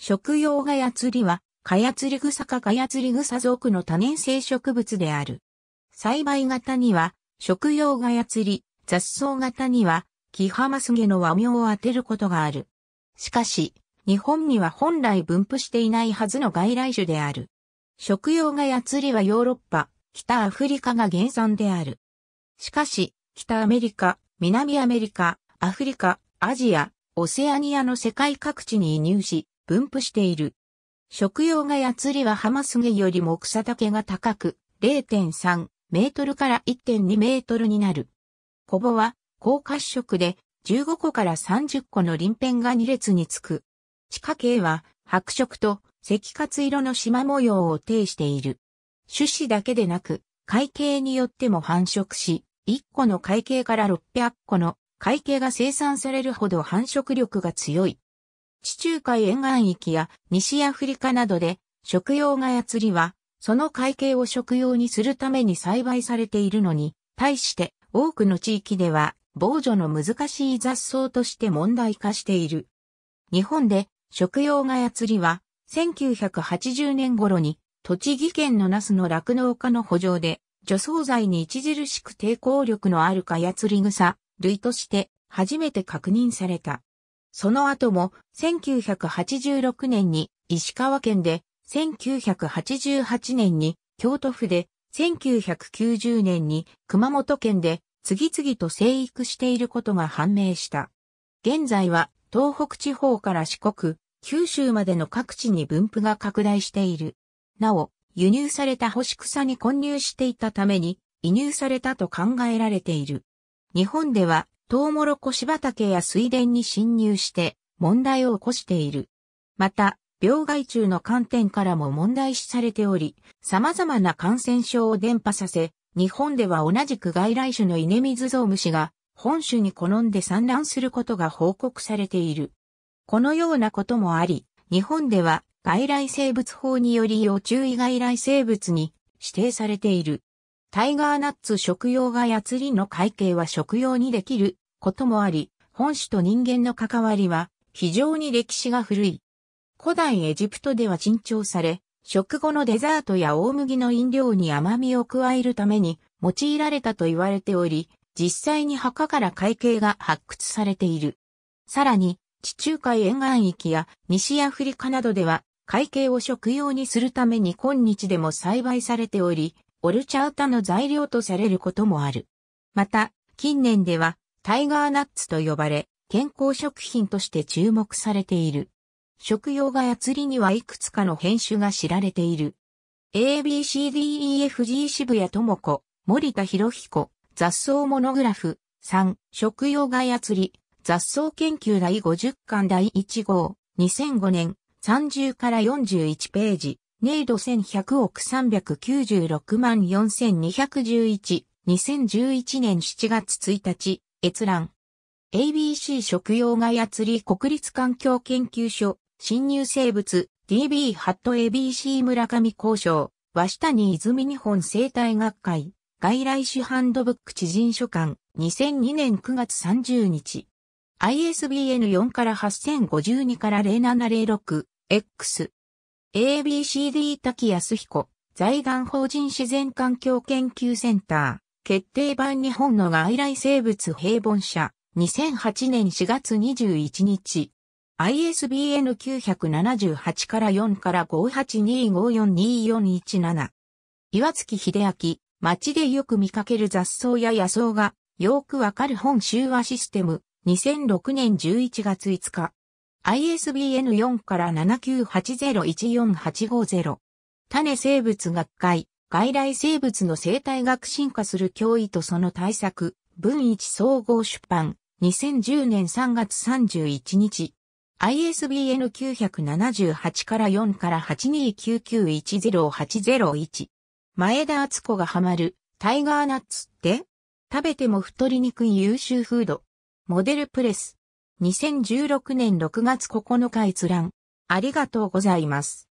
食用ガヤツリは、カヤツリ草かカヤツリ草属の多年生植物である。栽培型には、食用ガヤツリ、雑草型には、キハマスゲの和名を当てることがある。しかし、日本には本来分布していないはずの外来種である。食用ガヤツリはヨーロッパ、北アフリカが原産である。しかし、北アメリカ、南アメリカ、アフリカ、アジア、オセアニアの世界各地に移入し、分布している。食用がやつりはハマスゲよりも草丈が高く、0.3メートルから1.2メートルになる。コボは、高褐色で、15個から30個の鱗片が2列につく。地下茎は、白色と赤褐色の縞模様を呈している。種子だけでなく、海計によっても繁殖し、1個の海計から600個の海計が生産されるほど繁殖力が強い。地中海沿岸域や西アフリカなどで食用ガヤ釣りは、その海景を食用にするために栽培されているのに、対して多くの地域では防除の難しい雑草として問題化している。日本で食用ガヤ釣りは、1980年頃に栃木県のナスの酪農家の補助で、除草剤に著しく抵抗力のあるガヤ釣り草類として初めて確認された。その後も1986年に石川県で、1988年に京都府で、1990年に熊本県で次々と生育していることが判明した。現在は東北地方から四国、九州までの各地に分布が拡大している。なお、輸入された干し草に混入していたために、移入されたと考えられている。日本ではトウモロコシ畑や水田に侵入して問題を起こしている。また、病害虫の観点からも問題視されており、様々な感染症を伝播させ、日本では同じく外来種のイネミズゾウムシが本種に好んで産卵することが報告されている。このようなこともあり、日本では外来生物法により要注意外来生物に指定されている。タイガーナッツ食用がやつりの会計は食用にできることもあり、本種と人間の関わりは非常に歴史が古い。古代エジプトでは珍重され、食後のデザートや大麦の飲料に甘みを加えるために用いられたと言われており、実際に墓から会計が発掘されている。さらに、地中海沿岸域や西アフリカなどでは会計を食用にするために今日でも栽培されており、オルチャータの材料とされることもある。また、近年では、タイガーナッツと呼ばれ、健康食品として注目されている。食用がやつりにはいくつかの編種が知られている。ABCDEFG 渋谷智子、森田博彦、雑草モノグラフ、3、食用がやつり、雑草研究第50巻第1号、2005年、30から41ページ。ネイド1100億396万4211、2011年7月1日、閲覧。ABC 食用害ヤり国立環境研究所、侵入生物、DB ハット ABC 村上交渉、下に泉日本生態学会、外来種ハンドブック知人書館、2002年9月30日。ISBN4 から8052から0706、X。ABCD 滝康彦、財団法人自然環境研究センター、決定版日本の外来生物平凡社、2008年4月21日、ISBN 978から4から5825424417。岩月秀明、街でよく見かける雑草や野草がよくわかる本集話システム、2006年11月5日。ISBN4 から7 9 8 0 1 4 8 5 0種生物学会、外来生物の生態学進化する脅威とその対策、文一総合出版、2010年3月31日。ISBN 978から4から829910801。前田敦子がハマる、タイガーナッツって食べても太りにくい優秀フード。モデルプレス。2016年6月9日閲覧。ありがとうございます。